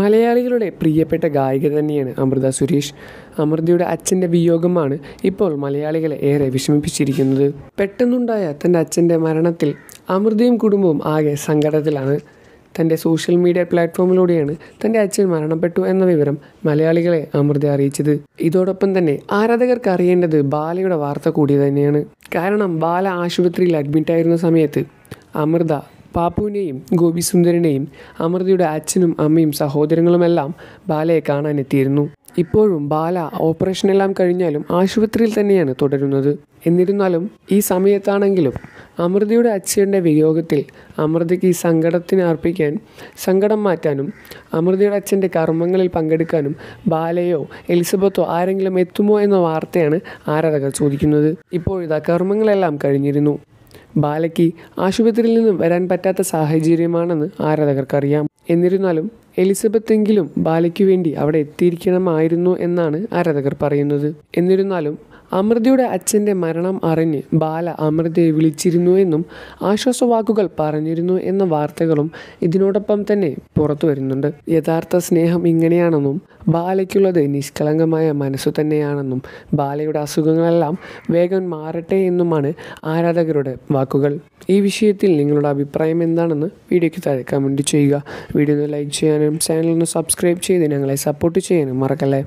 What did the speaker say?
മലയാളികളുടെ പ്രിയപ്പെട്ട ഗായിക തന്നെയാണ് അമൃത സുരേഷ് അമൃതയുടെ അച്ഛൻ്റെ വിയോഗമാണ് ഇപ്പോൾ മലയാളികളെ ഏറെ വിഷമിപ്പിച്ചിരിക്കുന്നത് പെട്ടെന്നുണ്ടായ തൻ്റെ അച്ഛൻ്റെ മരണത്തിൽ അമൃതയും കുടുംബവും ആകെ സങ്കടത്തിലാണ് തൻ്റെ സോഷ്യൽ മീഡിയ പ്ലാറ്റ്ഫോമിലൂടെയാണ് തൻ്റെ അച്ഛൻ മരണപ്പെട്ടു എന്ന വിവരം മലയാളികളെ അമൃത അറിയിച്ചത് ഇതോടൊപ്പം തന്നെ ആരാധകർക്ക് അറിയേണ്ടത് ബാലയുടെ വാർത്ത കൂടി തന്നെയാണ് കാരണം ബാല ആശുപത്രിയിൽ അഡ്മിറ്റായിരുന്ന സമയത്ത് അമൃത പാപ്പുവിനെയും ഗോപിസുന്ദരനെയും അമൃതയുടെ അച്ഛനും അമ്മയും സഹോദരങ്ങളുമെല്ലാം ബാലയെ കാണാനെത്തിയിരുന്നു ഇപ്പോഴും ബാല ഓപ്പറേഷനെല്ലാം കഴിഞ്ഞാലും ആശുപത്രിയിൽ തന്നെയാണ് തുടരുന്നത് എന്നിരുന്നാലും ഈ സമയത്താണെങ്കിലും അമൃതയുടെ അച്ഛൻ്റെ വിയോഗത്തിൽ അമൃതയ്ക്ക് ഈ സങ്കടത്തിന് അർപ്പിക്കാൻ സങ്കടം മാറ്റാനും അമൃതയുടെ അച്ഛൻ്റെ കർമ്മങ്ങളിൽ പങ്കെടുക്കാനും ബാലയോ എലിസബത്തോ ആരെങ്കിലും എത്തുമോ എന്ന വാർത്തയാണ് ആരാധകർ ചോദിക്കുന്നത് ഇപ്പോഴിതാ കർമ്മങ്ങളെല്ലാം കഴിഞ്ഞിരുന്നു ബാലയ്ക്ക് ആശുപത്രിയിൽ നിന്ന് വരാൻ പറ്റാത്ത സാഹചര്യമാണെന്ന് ആരാധകർക്കറിയാം എന്നിരുന്നാലും എലിസബത്ത് എങ്കിലും ബാലയ്ക്കു വേണ്ടി അവിടെ എത്തിയിരിക്കണമായിരുന്നു എന്നാണ് ആരാധകർ പറയുന്നത് എന്നിരുന്നാലും അമൃതയുടെ അച്ഛൻ്റെ മരണം അറിഞ്ഞ് ബാല അമൃതയെ എന്നും ആശ്വാസവാക്കുകൾ പറഞ്ഞിരുന്നു എന്ന വാർത്തകളും ഇതിനോടൊപ്പം തന്നെ പുറത്തു വരുന്നുണ്ട് യഥാർത്ഥ സ്നേഹം ഇങ്ങനെയാണെന്നും ബാലയ്ക്കുള്ളത് നിഷ്കളങ്കമായ മനസ്സു തന്നെയാണെന്നും ബാലയുടെ അസുഖങ്ങളെല്ലാം വേഗം മാറട്ടെ എന്നുമാണ് ആരാധകരുടെ വാക്കുകൾ ഈ വിഷയത്തിൽ നിങ്ങളുടെ അഭിപ്രായം എന്താണെന്ന് വീഡിയോയ്ക്ക് താഴെ കമൻറ്റ് ചെയ്യുക വീഡിയോ ഒന്ന് ലൈക്ക് ചെയ്യാനും ചാനൽ ഒന്ന് സബ്സ്ക്രൈബ് ചെയ്ത് ഞങ്ങളെ സപ്പോർട്ട് ചെയ്യാനും മറക്കല്ലേ